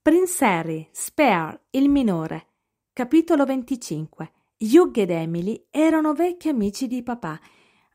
Prince Harry, Spare, il minore. Capitolo 25. Hugh ed Emily erano vecchi amici di papà.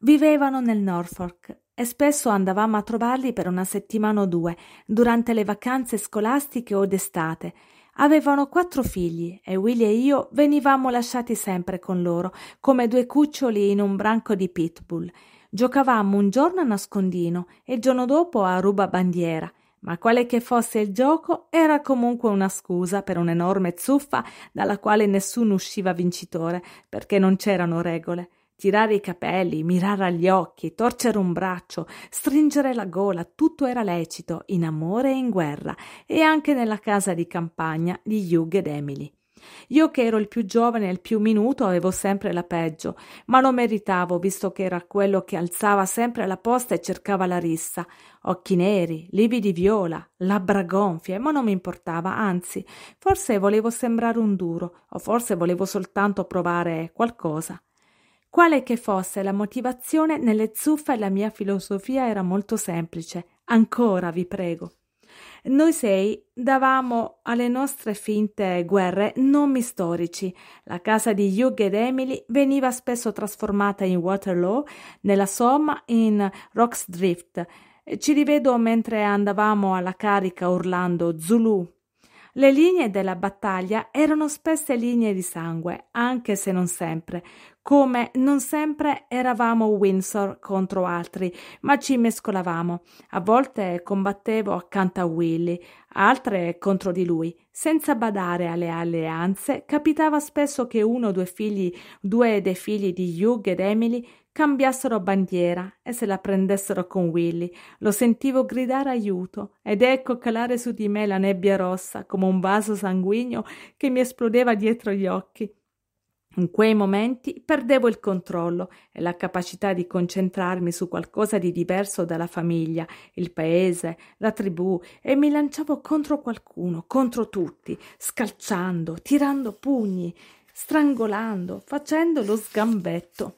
Vivevano nel Norfolk e spesso andavamo a trovarli per una settimana o due, durante le vacanze scolastiche o d'estate. Avevano quattro figli e Willy e io venivamo lasciati sempre con loro, come due cuccioli in un branco di pitbull. Giocavamo un giorno a nascondino e il giorno dopo a ruba bandiera. Ma quale che fosse il gioco, era comunque una scusa per un'enorme zuffa dalla quale nessuno usciva vincitore, perché non c'erano regole. Tirare i capelli, mirare agli occhi, torcere un braccio, stringere la gola, tutto era lecito, in amore e in guerra, e anche nella casa di campagna di Hugh ed Emily. Io che ero il più giovane e il più minuto avevo sempre la peggio, ma lo meritavo visto che era quello che alzava sempre la posta e cercava la rissa. Occhi neri, lividi viola, labbra gonfie, ma non mi importava, anzi, forse volevo sembrare un duro, o forse volevo soltanto provare qualcosa. Quale che fosse la motivazione, nelle zuffe la mia filosofia era molto semplice. Ancora, vi prego. Noi sei davamo alle nostre finte guerre nomi storici. La casa di Hugh ed Emily veniva spesso trasformata in Waterloo, nella somma in Rocks Drift. Ci rivedo mentre andavamo alla carica urlando Zulu le linee della battaglia erano spesse linee di sangue, anche se non sempre, come non sempre eravamo Windsor contro altri, ma ci mescolavamo. A volte combattevo accanto a Willy, altre contro di lui. Senza badare alle alleanze, capitava spesso che uno o due figli, due dei figli di Hugh ed Emily, cambiassero bandiera e se la prendessero con Willy. Lo sentivo gridare aiuto ed ecco calare su di me la nebbia rossa come un vaso sanguigno che mi esplodeva dietro gli occhi. In quei momenti perdevo il controllo e la capacità di concentrarmi su qualcosa di diverso dalla famiglia, il paese, la tribù e mi lanciavo contro qualcuno, contro tutti, scalciando, tirando pugni, strangolando, facendo lo sgambetto.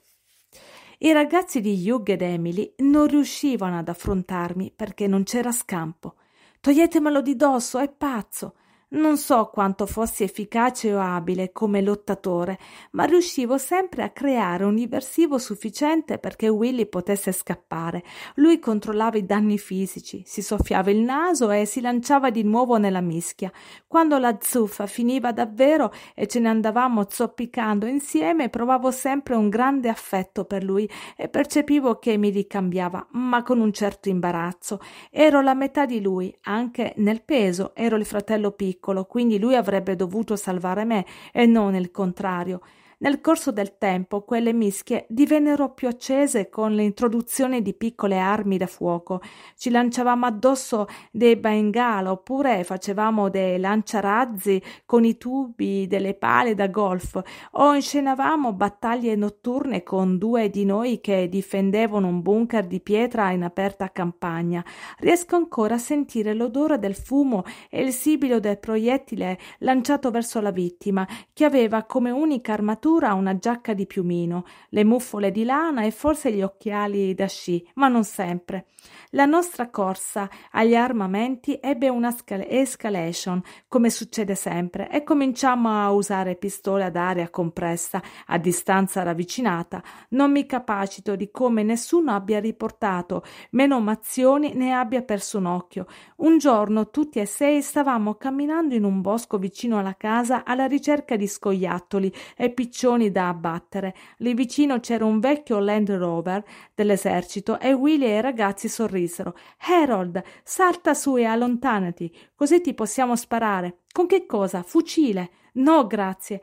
I ragazzi di Hugh ed Emily non riuscivano ad affrontarmi perché non c'era scampo. Toglietemelo di dosso, è pazzo. Non so quanto fossi efficace o abile come lottatore, ma riuscivo sempre a creare un diversivo sufficiente perché Willy potesse scappare. Lui controllava i danni fisici, si soffiava il naso e si lanciava di nuovo nella mischia. Quando la zuffa finiva davvero e ce ne andavamo zoppicando insieme, provavo sempre un grande affetto per lui e percepivo che mi ricambiava, ma con un certo imbarazzo. Ero la metà di lui, anche nel peso, ero il fratello piccolo piccolo, quindi lui avrebbe dovuto salvare me e non il contrario. Nel corso del tempo quelle mischie divennero più accese con l'introduzione di piccole armi da fuoco. Ci lanciavamo addosso dei bengala oppure facevamo dei lanciarazzi con i tubi delle pale da golf o inscenavamo battaglie notturne con due di noi che difendevano un bunker di pietra in aperta campagna. Riesco ancora a sentire l'odore del fumo e il sibilo del proiettile lanciato verso la vittima che aveva come unica armatura armatura una giacca di piumino le muffole di lana e forse gli occhiali da sci ma non sempre la nostra corsa agli armamenti ebbe una escalation, come succede sempre, e cominciammo a usare pistole ad aria compressa a distanza ravvicinata. Non mi capacito di come nessuno abbia riportato menomazioni né abbia perso un occhio. Un giorno tutti e sei stavamo camminando in un bosco vicino alla casa alla ricerca di scoiattoli e piccioni da abbattere. Lì vicino c'era un vecchio Land Rover dell'esercito e Willy e i ragazzi sorrisero dissero Harold, salta su e allontanati, così ti possiamo sparare. Con che cosa? Fucile? No, grazie.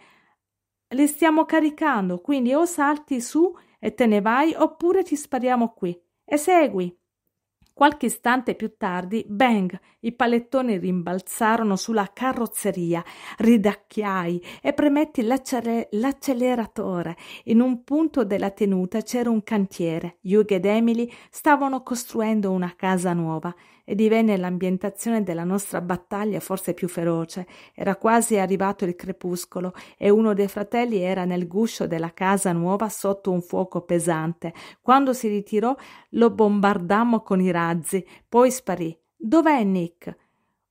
Le stiamo caricando, quindi o salti su e te ne vai, oppure ti spariamo qui. E segui. Qualche istante più tardi, bang, i palettoni rimbalzarono sulla carrozzeria, ridacchiai e premetti l'acceleratore. In un punto della tenuta c'era un cantiere. Hugh ed Emily stavano costruendo una casa nuova e divenne l'ambientazione della nostra battaglia forse più feroce. Era quasi arrivato il crepuscolo e uno dei fratelli era nel guscio della casa nuova sotto un fuoco pesante. Quando si ritirò lo bombardammo con i razzi, poi sparì. Dov'è Nick?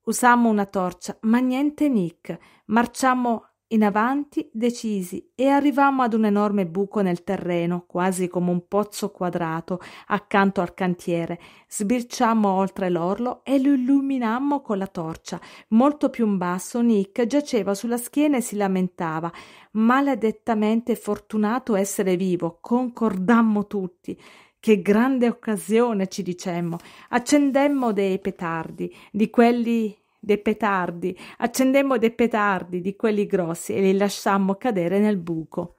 Usammo una torcia, ma niente Nick. Marciammo in avanti, decisi, e arrivammo ad un enorme buco nel terreno, quasi come un pozzo quadrato, accanto al cantiere. Sbirciammo oltre l'orlo e lo illuminammo con la torcia. Molto più in basso Nick giaceva sulla schiena e si lamentava. Maledettamente fortunato essere vivo, concordammo tutti. Che grande occasione, ci dicemmo. Accendemmo dei petardi, di quelli dei petardi, accendemmo dei petardi di quelli grossi e li lasciammo cadere nel buco.